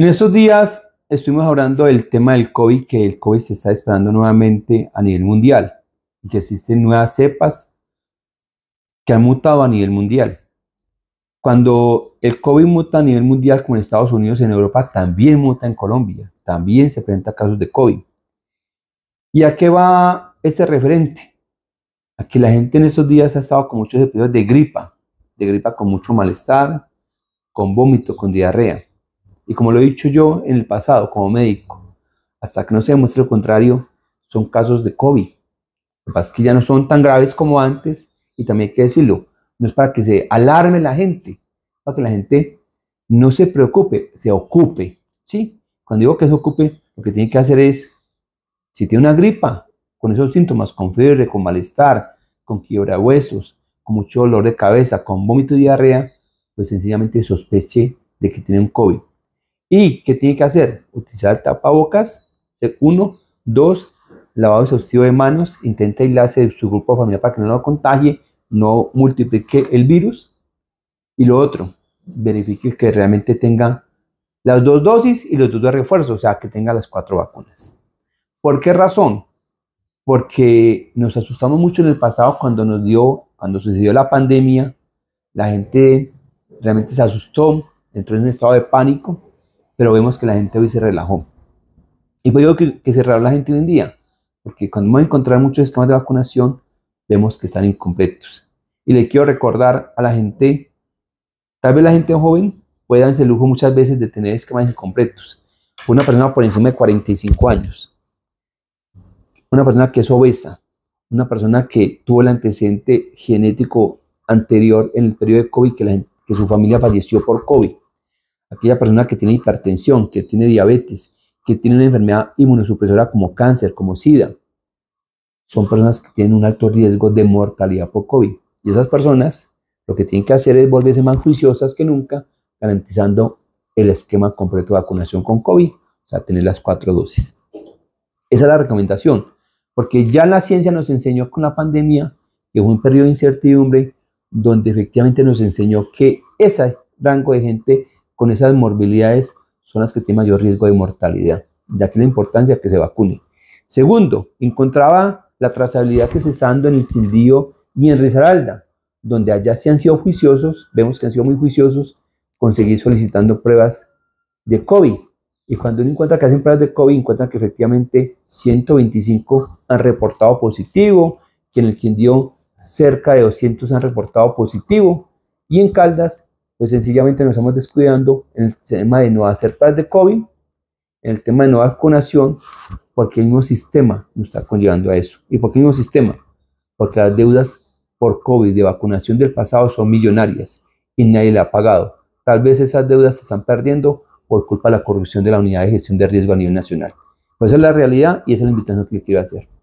En estos días estuvimos hablando del tema del COVID, que el COVID se está esperando nuevamente a nivel mundial y que existen nuevas cepas que han mutado a nivel mundial. Cuando el COVID muta a nivel mundial, como en Estados Unidos, en Europa, también muta en Colombia, también se presentan casos de COVID. ¿Y a qué va ese referente? A que la gente en estos días ha estado con muchos episodios de gripa, de gripa con mucho malestar, con vómito, con diarrea. Y como lo he dicho yo en el pasado como médico, hasta que no se demuestre lo contrario, son casos de COVID. Las que ya no son tan graves como antes y también hay que decirlo, no es para que se alarme la gente, para que la gente no se preocupe, se ocupe. ¿sí? Cuando digo que se ocupe, lo que tiene que hacer es, si tiene una gripa, con esos síntomas, con fiebre, con malestar, con quiebra huesos, con mucho dolor de cabeza, con vómito y diarrea, pues sencillamente sospeche de que tiene un COVID. ¿Y qué tiene que hacer? Utilizar tapabocas, uno, dos, lavado exhaustivo de manos, intenta aislarse de su grupo familiar para que no lo contagie, no multiplique el virus. Y lo otro, verifique que realmente tenga las dos dosis y los dos de refuerzo, o sea, que tenga las cuatro vacunas. ¿Por qué razón? Porque nos asustamos mucho en el pasado cuando nos dio, cuando sucedió la pandemia, la gente realmente se asustó, entró en un estado de pánico pero vemos que la gente hoy se relajó. Y pues yo que, que se relajó la gente hoy en día, porque cuando vamos a encontrar muchos esquemas de vacunación, vemos que están incompletos. Y le quiero recordar a la gente, tal vez la gente joven pueda darse el lujo muchas veces de tener esquemas incompletos. Una persona por encima de 45 años, una persona que es obesa, una persona que tuvo el antecedente genético anterior en el periodo de COVID, que su familia falleció por COVID, aquella persona que tiene hipertensión, que tiene diabetes, que tiene una enfermedad inmunosupresora como cáncer, como SIDA, son personas que tienen un alto riesgo de mortalidad por COVID. Y esas personas lo que tienen que hacer es volverse más juiciosas que nunca, garantizando el esquema completo de vacunación con COVID, o sea, tener las cuatro dosis. Esa es la recomendación, porque ya la ciencia nos enseñó con la pandemia, que fue un periodo de incertidumbre, donde efectivamente nos enseñó que ese rango de gente con esas morbilidades son las que tienen mayor riesgo de mortalidad. De aquí la importancia que se vacune. Segundo, encontraba la trazabilidad que se está dando en el Quindío y en Risaralda, donde allá se han sido juiciosos, vemos que han sido muy juiciosos, conseguir solicitando pruebas de COVID. Y cuando uno encuentra que hacen pruebas de COVID, encuentran que efectivamente 125 han reportado positivo, que en el Quindío cerca de 200 han reportado positivo, y en Caldas pues sencillamente nos estamos descuidando en el tema de no hacer pruebas de COVID, en el tema de no vacunación, porque el mismo sistema nos está conllevando a eso. ¿Y por qué el mismo sistema? Porque las deudas por COVID de vacunación del pasado son millonarias y nadie la ha pagado. Tal vez esas deudas se están perdiendo por culpa de la corrupción de la unidad de gestión de riesgo a nivel nacional. Pues esa es la realidad y esa es la invitación que les quiero hacer.